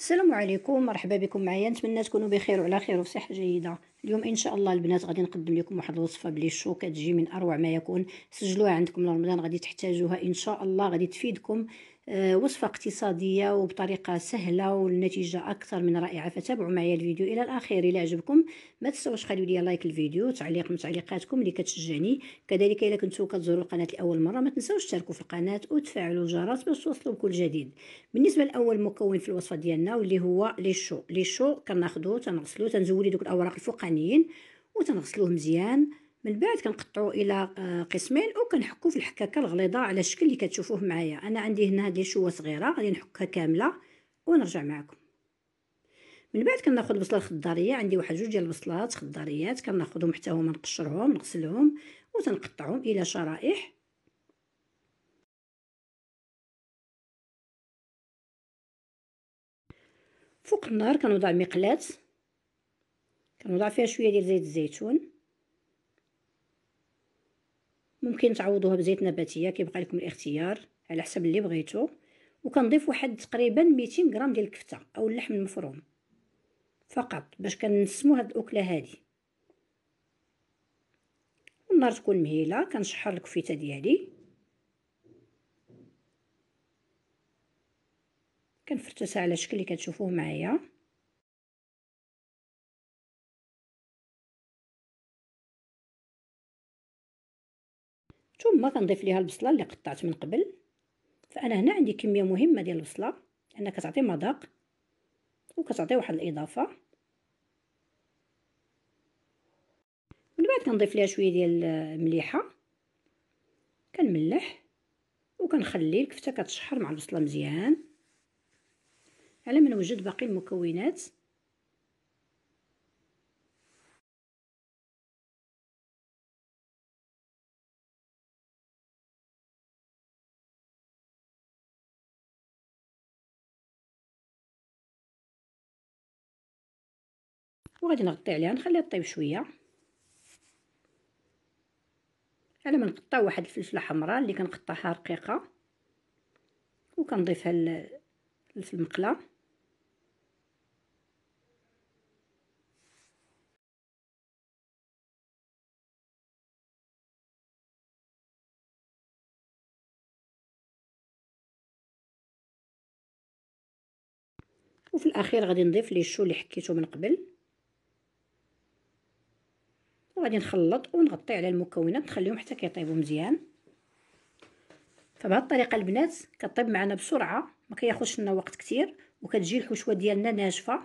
السلام عليكم مرحبا بكم معايا نتمنى تكونوا بخير وعلى خير وصحه جيده اليوم ان شاء الله البنات غادي نقدم لكم واحد الوصفه بلي شو كتجي من اروع ما يكون سجلوها عندكم لرمضان غادي تحتاجوها ان شاء الله غادي تفيدكم آه، وصفة اقتصادية وبطريقة سهلة والنتيجة أكثر من رائعة فتابعوا معي الفيديو إلى الأخير إلى عجبكم ما تنساوش خليو لي لايك الفيديو تعليق من تعليقاتكم اللي كتشجعني كذلك إلا كنتو كتزوروا القناة لأول مرة ما تنساوش تشاركوا في القناة وتفعلوا الجرس باش توصلوا بكل جديد بالنسبة لأول مكون في الوصفة ديالنا واللي هو لي شو لي شو كناخذوه تنغسلوه تنزولي دوك الأوراق الفوقانيين وتنغسلوه مزيان من بعد كنقطعو الى آه، قسمين وكنحكو في الحكاكه الغليظه على الشكل اللي كتشوفوه معايا انا عندي هنا هذه شوه صغيره غادي نحكها كامله ونرجع معكم من بعد كناخذ بصله الخضاريه عندي واحد جوج ديال البصلات خضاريات كناخذهم حتى هما نقشرهم نغسلهم وتنقطعهم الى شرائح فوق النار كنوضع مقلاه كنوضع فيها شويه ديال زيت الزيتون ممكن تعوضوها بزيت نباتيه كيبقى لكم الاختيار على حسب اللي بغيتو وكنضيف واحد تقريبا 200 غرام ديال الكفته او اللحم المفروم فقط باش كنسمو هاد الاكله هادي النار تكون مهيله كنشحر الكفته ديالي كنفرتسها على الشكل اللي كتشوفوه معايا ثم كنضيف ليها البصله اللي قطعت من قبل فانا هنا عندي كميه مهمه ديال البصله لان كتعطي مذاق وكتعطي واحد الاضافه من بعد كنضيف ليها شويه ديال المليحه كنملح وكنخلي الكفته كتشحر مع البصله مزيان على ما نوجد باقي المكونات وغادي نغطي عليها نخليها طيب شويه على ما نقطع واحد الفلفله حمراء اللي كنقطعها رقيقه وكنضيفها للمقله المقله وفي الاخير غادي نضيف لي الشو اللي حكيته من قبل وغادي نخلط ونغطي على المكونات نخليهم حتى كيطيبوا مزيان فبهذه الطريقه البنات كطيب معنا بسرعه ما كياخذش لنا وقت كتير وكتجي الحشوه ديالنا ناشفه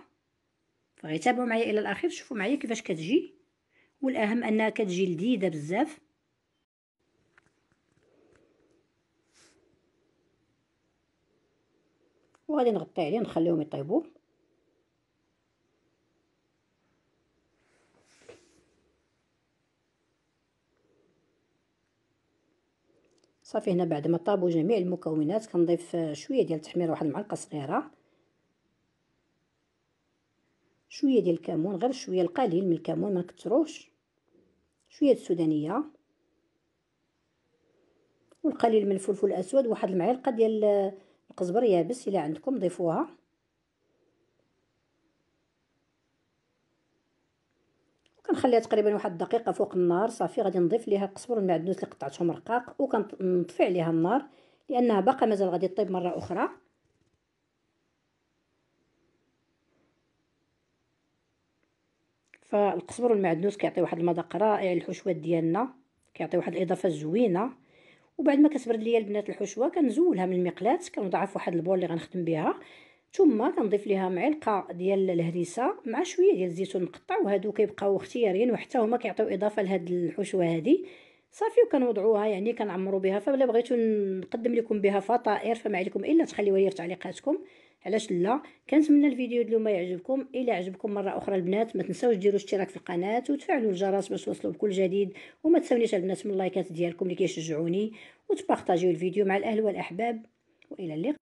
فغي تابعوا معايا الى الاخير شوفوا معايا كيفاش كتجي والاهم انها كتجي لذيذه بزاف وغادي نغطي عليه نخليهم يطيبوا صافي هنا بعد ما طابو جميع المكونات كنضيف شويه ديال التحمير واحد المعلقه صغيره شويه ديال الكمون غير شويه القليل من الكمون ما نكثروش شويه السودانيه والقليل من الفلفل الاسود واحد المعلقه ديال القزبر يابس الا عندكم ضيفوها كنخليها تقريبا واحد الدقيقه فوق النار صافي غادي نضيف ليها القزبر والمعدنوس اللي قطعتهم رقاق وكنطفي عليها النار لانها باقا مازال غادي طيب مره اخرى فالقزبر والمعدنوس كيعطي واحد المذاق رائع للحشوات ديالنا كيعطي واحد الاضافه زوينه وبعد ما كتبرد ليا البنات الحشوه كنزولها من المقلاه كنوضعها في واحد البول اللي غنخدم بها ثم كنضيف ليها معلقه ديال الهريسه مع شويه ديال الزيتون مقطع وهادو كيبقاو اختياريين وحتى هما كيعطيو اضافه لهاد الحشوه هادي صافي وكنوضعوها يعني كنعمروا بها فبلا بغيتو نقدم لكم بها فطائر فما عليكم الا تخليوها لي في تعليقاتكم علاش لا كنتمنى الفيديو ديال اليوم يعجبكم الا عجبكم مره اخرى البنات ما تنساوش ديروا اشتراك في القناه وتفعلوا الجرس باش توصلوا بكل جديد وما تنساونيش البنات من اللايكات ديالكم اللي كيشجعوني وتبارطاجيو الفيديو مع الاهل والاحباب والى اللقاء